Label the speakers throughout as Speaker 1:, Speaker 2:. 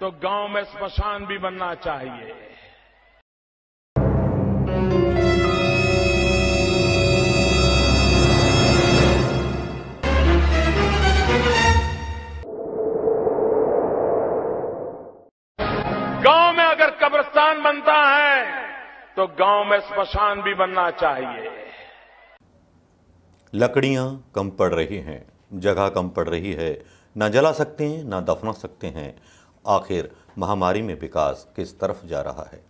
Speaker 1: तो गांव में स्मशान भी बनना चाहिए गांव में अगर कब्रस्तान बनता है तो गांव में स्मशान भी बनना चाहिए लकड़ियां कम पड़ रही हैं जगह कम पड़ रही है ना जला सकते हैं ना दफना सकते हैं आखिर महामारी में विकास किस तरफ जा रहा है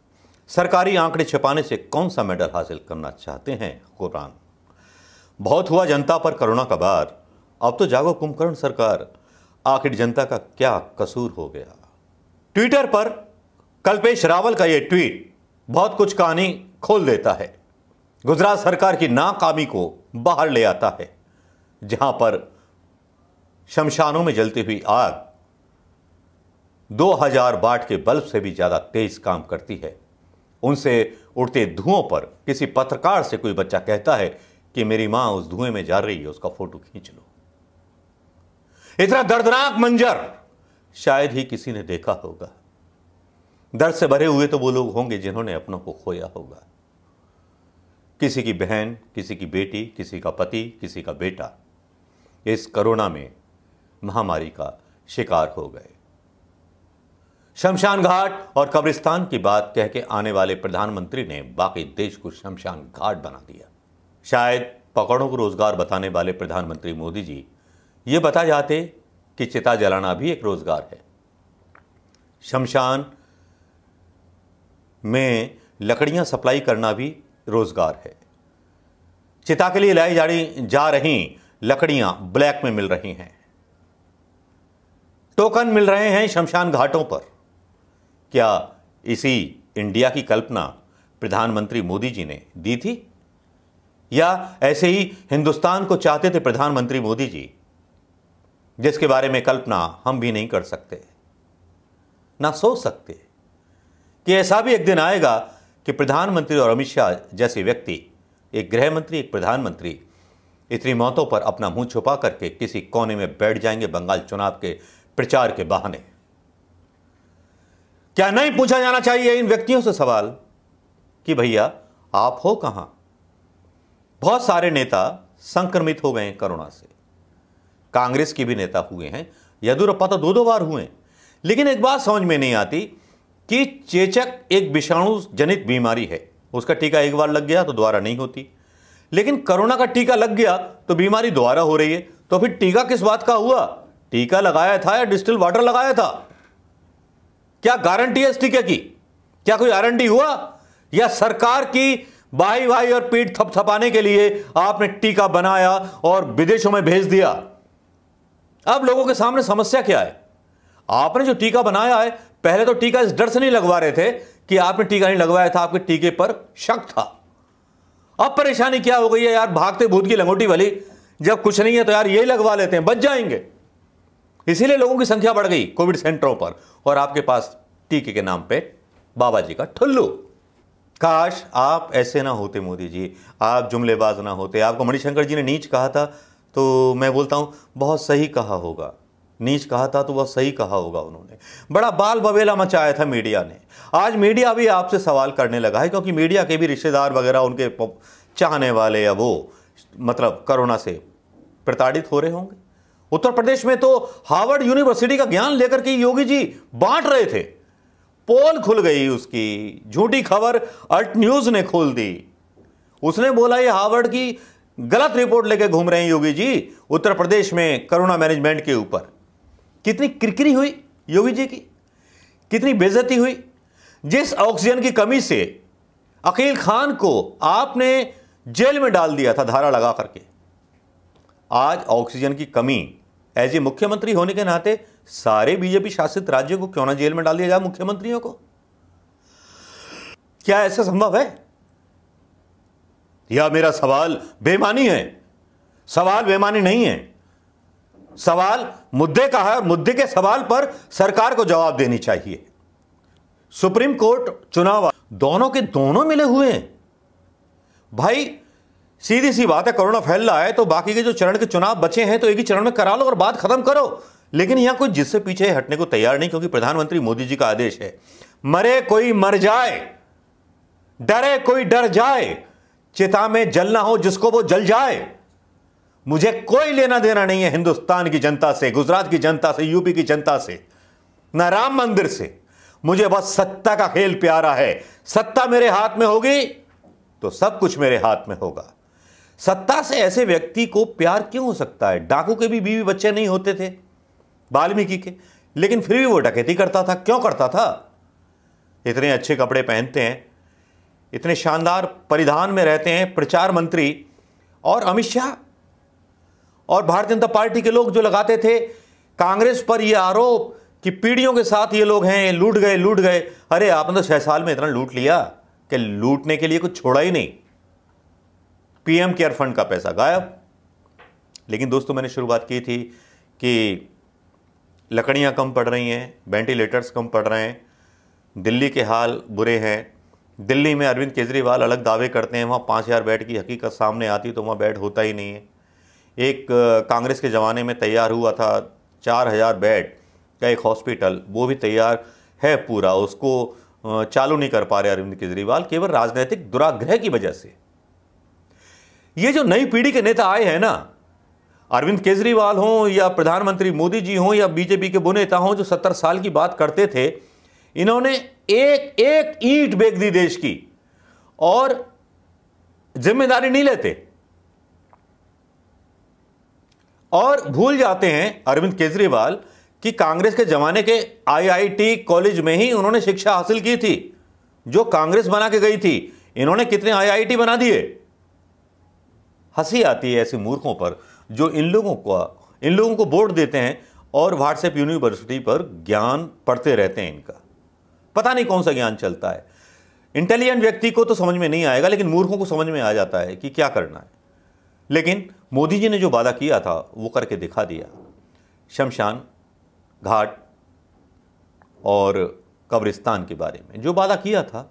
Speaker 1: सरकारी आंकड़े छिपाने से कौन सा मेडल हासिल करना चाहते हैं कुरान बहुत हुआ जनता पर करुणा का बार अब तो जागो कुंभकर्ण सरकार आखिर जनता का क्या कसूर हो गया ट्विटर पर कल्पेश रावल का यह ट्वीट बहुत कुछ कहानी खोल देता है गुजरात सरकार की नाकामी को बाहर ले आता है जहां पर शमशानों में जलती हुई आग 2000 वाट के बल्ब से भी ज़्यादा तेज काम करती है उनसे उड़ते धुओं पर किसी पत्रकार से कोई बच्चा कहता है कि मेरी मां उस धुएं में जा रही है उसका फोटो खींच लो इतना दर्दनाक मंजर शायद ही किसी ने देखा होगा दर्द से भरे हुए तो वो लोग होंगे जिन्होंने अपनों को खोया होगा किसी की बहन किसी की बेटी किसी का पति किसी का बेटा इस कोरोना में महामारी का शिकार हो गए शमशान घाट और कब्रिस्तान की बात कह के आने वाले प्रधानमंत्री ने बाकी देश को शमशान घाट बना दिया शायद पकड़ों को रोजगार बताने वाले प्रधानमंत्री मोदी जी ये बता जाते कि चिता जलाना भी एक रोजगार है शमशान में लकड़ियां सप्लाई करना भी रोजगार है चिता के लिए लाई जा रही जा रही लकड़ियां ब्लैक में मिल रही हैं टोकन मिल रहे हैं शमशान घाटों पर क्या इसी इंडिया की कल्पना प्रधानमंत्री मोदी जी ने दी थी या ऐसे ही हिंदुस्तान को चाहते थे प्रधानमंत्री मोदी जी जिसके बारे में कल्पना हम भी नहीं कर सकते ना सोच सकते कि ऐसा भी एक दिन आएगा कि प्रधानमंत्री और अमित शाह जैसे व्यक्ति एक गृहमंत्री एक प्रधानमंत्री इतनी मौतों पर अपना मुंह छुपा करके किसी कोने में बैठ जाएंगे बंगाल चुनाव के प्रचार के बहाने क्या नहीं पूछा जाना चाहिए इन व्यक्तियों से सवाल कि भैया आप हो कहां बहुत सारे नेता संक्रमित हो गए कोरोना से कांग्रेस के भी नेता हुए हैं यदुरप्पा तो दो दो बार हुए लेकिन एक बात समझ में नहीं आती कि चेचक एक विषाणु जनित बीमारी है उसका टीका एक बार लग गया तो दोबारा नहीं होती लेकिन कोरोना का टीका लग गया तो बीमारी दोबारा हो रही है तो फिर टीका किस बात का हुआ टीका लगाया था या डिस्टिल वाटर लगाया था क्या गारंटी है टीके की क्या कोई गारंटी हुआ या सरकार की भाई भाई और पीठ थपथपाने के लिए आपने टीका बनाया और विदेशों में भेज दिया अब लोगों के सामने समस्या क्या है आपने जो टीका बनाया है पहले तो टीका इस डर से नहीं लगवा रहे थे कि आपने टीका नहीं लगवाया था आपके टीके पर शक था अब परेशानी क्या हो गई है यार भागते भूत की लंगोटी वाली जब कुछ नहीं है तो यार ये लगवा लेते हैं बच जाएंगे इसीलिए लोगों की संख्या बढ़ गई कोविड सेंटरों पर और आपके पास टीके के नाम पे बाबा जी का ठुल्लू काश आप ऐसे ना होते मोदी जी आप जुमलेबाज ना होते आपको मणिशंकर जी ने नीच कहा था तो मैं बोलता हूँ बहुत सही कहा होगा नीच कहा था तो वह सही कहा होगा उन्होंने बड़ा बाल बवेला मचाया था मीडिया ने आज मीडिया भी आपसे सवाल करने लगा है क्योंकि मीडिया के भी रिश्तेदार वगैरह उनके चाहने वाले या वो मतलब कोरोना से प्रताड़ित हो रहे होंगे उत्तर प्रदेश में तो हार्वर्ड यूनिवर्सिटी का ज्ञान लेकर के योगी जी बांट रहे थे पोल खुल गई उसकी झूठी खबर अर्ट न्यूज ने खोल दी उसने बोला ये हार्वर्ड की गलत रिपोर्ट लेकर घूम रहे हैं योगी जी उत्तर प्रदेश में कोरोना मैनेजमेंट के ऊपर कितनी किरकिरी हुई योगी जी की कितनी बेजती हुई जिस ऑक्सीजन की कमी से अकील खान को आपने जेल में डाल दिया था धारा लगा करके आज ऑक्सीजन की कमी एज ए मुख्यमंत्री होने के नाते सारे बीजेपी शासित राज्यों को क्यों ना जेल में डाल दिया जाए मुख्यमंत्रियों को क्या ऐसा संभव है या मेरा सवाल बेमानी है सवाल बेमानी नहीं है सवाल मुद्दे का है मुद्दे के सवाल पर सरकार को जवाब देनी चाहिए सुप्रीम कोर्ट चुनाव दोनों के दोनों मिले हुए हैं भाई सीधी सी बात है कोरोना फैल रहा है तो बाकी के जो चरण के चुनाव बचे हैं तो एक ही चरण में करा लो और बात खत्म करो लेकिन यहां कोई जिससे पीछे हटने को तैयार नहीं क्योंकि प्रधानमंत्री मोदी जी का आदेश है मरे कोई मर जाए डरे कोई डर जाए चिता में जलना हो जिसको वो जल जाए मुझे कोई लेना देना नहीं है हिंदुस्तान की जनता से गुजरात की जनता से यूपी की जनता से न राम मंदिर से मुझे बस सत्ता का खेल प्यारा है सत्ता मेरे हाथ में होगी तो सब कुछ मेरे हाथ में होगा सत्ता से ऐसे व्यक्ति को प्यार क्यों हो सकता है डाकू के भी बीवी बच्चे नहीं होते थे वाल्मीकि के लेकिन फिर भी वो डकैती करता था क्यों करता था इतने अच्छे कपड़े पहनते हैं इतने शानदार परिधान में रहते हैं प्रचार मंत्री और अमित शाह और भारतीय जनता पार्टी के लोग जो लगाते थे कांग्रेस पर यह आरोप कि पीढ़ियों के साथ ये लोग हैं लूट गए लूट गए अरे आपने तो छह साल में इतना लूट लिया कि लूटने के लिए कुछ छोड़ा ही नहीं पीएम केयर फंड का पैसा गायब लेकिन दोस्तों मैंने शुरुआत की थी कि लकड़ियाँ कम पड़ रही हैं वेंटिलेटर्स कम पड़ रहे हैं दिल्ली के हाल बुरे हैं दिल्ली में अरविंद केजरीवाल अलग दावे करते हैं वहाँ पाँच हज़ार बेड की हकीकत सामने आती तो वहाँ बेड होता ही नहीं है एक कांग्रेस के ज़माने में तैयार हुआ था चार हज़ार बेड का एक हॉस्पिटल वो भी तैयार है पूरा उसको चालू नहीं कर पा रहे अरविंद केजरीवाल केवल राजनीतिक दुराग्रह की वजह से ये जो नई पीढ़ी के नेता आए हैं ना अरविंद केजरीवाल हों या प्रधानमंत्री मोदी जी हों या बीजेपी के वो नेता हों जो सत्तर साल की बात करते थे इन्होंने एक एक ईंट बेक दी देश की और जिम्मेदारी नहीं लेते और भूल जाते हैं अरविंद केजरीवाल कि कांग्रेस के जमाने के आईआईटी कॉलेज में ही उन्होंने शिक्षा हासिल की थी जो कांग्रेस बना के गई थी इन्होंने कितने आईआईटी बना दिए हंसी आती है ऐसे मूर्खों पर जो इन लोगों को इन लोगों को वोट देते हैं और व्हाट्सएप यूनिवर्सिटी पर ज्ञान पढ़ते रहते हैं इनका पता नहीं कौन सा ज्ञान चलता है इंटेलिजेंट व्यक्ति को तो समझ में नहीं आएगा लेकिन मूर्खों को समझ में आ जाता है कि क्या करना है लेकिन मोदी जी ने जो वादा किया था वो करके दिखा दिया शमशान घाट और कब्रिस्तान के बारे में जो वादा किया था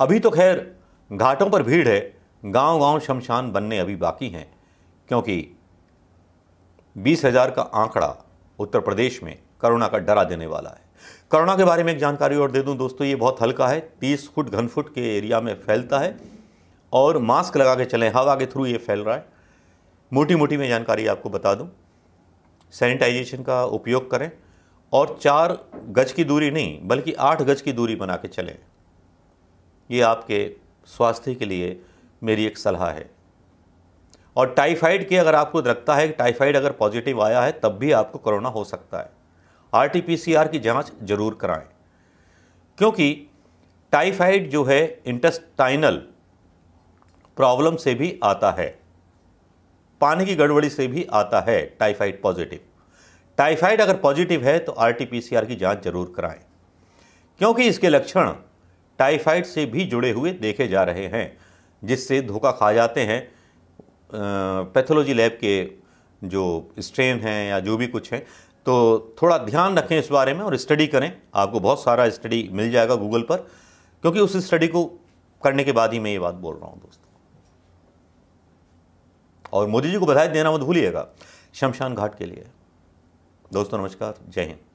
Speaker 1: अभी तो खैर घाटों पर भीड़ है गांव-गांव शमशान बनने अभी बाकी हैं क्योंकि बीस हजार का आंकड़ा उत्तर प्रदेश में करोना का डरा देने वाला है करोना के बारे में एक जानकारी और दे दूं दोस्तों ये बहुत हल्का है तीस फुट घन फुट के एरिया में फैलता है और मास्क लगा के चलें हवा के थ्रू ये फैल रहा है मोटी मोटी मैं जानकारी आपको बता दूं सैनिटाइजेशन का उपयोग करें और चार गज की दूरी नहीं बल्कि आठ गज की दूरी बना के चलें ये आपके स्वास्थ्य के लिए मेरी एक सलाह है और टाइफाइड की अगर आपको लगता है कि टाइफाइड अगर पॉजिटिव आया है तब भी आपको कोरोना हो सकता है आरटीपीसीआर की जांच जरूर कराएं क्योंकि टाइफाइड जो है इंटेस्टाइनल प्रॉब्लम से भी आता है पानी की गड़बड़ी से भी आता है टाइफाइड पॉजिटिव टाइफाइड अगर पॉजिटिव है तो आरटीपीसीआर की जांच जरूर कराएं क्योंकि इसके लक्षण टाइफाइड से भी जुड़े हुए देखे जा रहे हैं जिससे धोखा खा जाते हैं पैथोलॉजी लैब के जो स्ट्रेन हैं या जो भी कुछ हैं तो थोड़ा ध्यान रखें इस बारे में और स्टडी करें आपको बहुत सारा स्टडी मिल जाएगा गूगल पर क्योंकि उस स्टडी को करने के बाद ही मैं ये बात बोल रहा हूँ दोस्तों और मोदी जी को बधाई देना मत भूलिएगा शमशान घाट के लिए दोस्तों नमस्कार जय हिंद